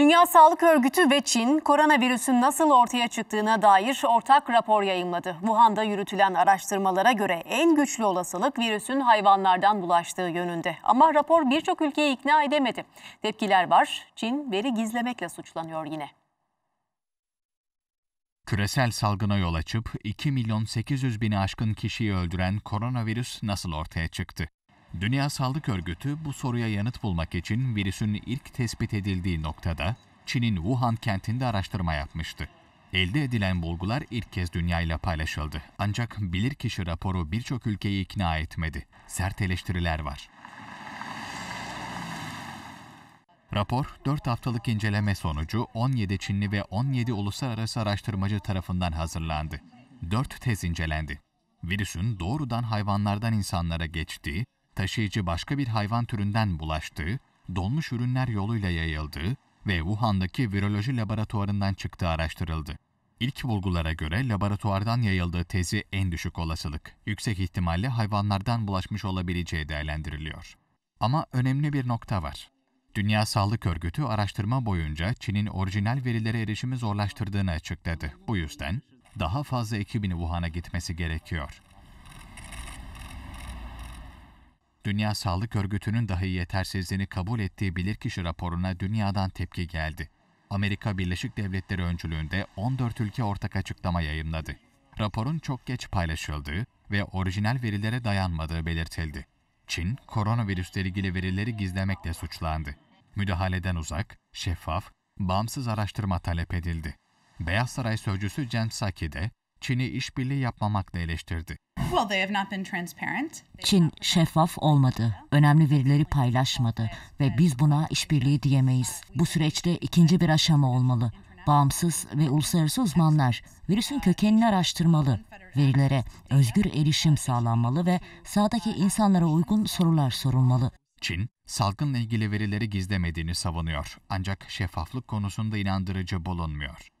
Dünya Sağlık Örgütü ve Çin koronavirüsün nasıl ortaya çıktığına dair ortak rapor yayınladı. Wuhan'da yürütülen araştırmalara göre en güçlü olasılık virüsün hayvanlardan bulaştığı yönünde. Ama rapor birçok ülkeyi ikna edemedi. Tepkiler var. Çin veri gizlemekle suçlanıyor yine. Küresel salgına yol açıp 2 milyon 800 bini aşkın kişiyi öldüren koronavirüs nasıl ortaya çıktı? Dünya Sağlık Örgütü bu soruya yanıt bulmak için virüsün ilk tespit edildiği noktada Çin'in Wuhan kentinde araştırma yapmıştı. Elde edilen bulgular ilk kez dünyayla paylaşıldı. Ancak bilirkişi raporu birçok ülkeyi ikna etmedi. Sert eleştiriler var. Rapor, 4 haftalık inceleme sonucu 17 Çinli ve 17 uluslararası araştırmacı tarafından hazırlandı. 4 tez incelendi. Virüsün doğrudan hayvanlardan insanlara geçtiği, taşıyıcı başka bir hayvan türünden bulaştığı, donmuş ürünler yoluyla yayıldığı ve Wuhan'daki viroloji laboratuvarından çıktığı araştırıldı. İlk bulgulara göre laboratuvardan yayıldığı tezi en düşük olasılık. Yüksek ihtimalle hayvanlardan bulaşmış olabileceği değerlendiriliyor. Ama önemli bir nokta var. Dünya Sağlık Örgütü araştırma boyunca Çin'in orijinal verilere erişimi zorlaştırdığını açıkladı. Bu yüzden daha fazla ekibin Wuhan'a gitmesi gerekiyor. Dünya Sağlık Örgütü'nün dahi yetersizliğini kabul ettiği bilirkişi raporuna dünyadan tepki geldi. Amerika Birleşik Devletleri öncülüğünde 14 ülke ortak açıklama yayınladı. Raporun çok geç paylaşıldığı ve orijinal verilere dayanmadığı belirtildi. Çin, koronavirüsle ilgili verileri gizlemekle suçlandı. Müdahaleden uzak, şeffaf, bağımsız araştırma talep edildi. Beyaz Saray Sözcüsü Jen Psaki de Çin'i işbirliği yapmamakla eleştirdi. Çin şeffaf olmadı, önemli verileri paylaşmadı ve biz buna işbirliği diyemeyiz. Bu süreçte ikinci bir aşama olmalı. Bağımsız ve uluslararası uzmanlar virüsün kökenini araştırmalı, verilere özgür erişim sağlanmalı ve sağdaki insanlara uygun sorular sorulmalı. Çin, salgınla ilgili verileri gizlemediğini savunuyor ancak şeffaflık konusunda inandırıcı bulunmuyor.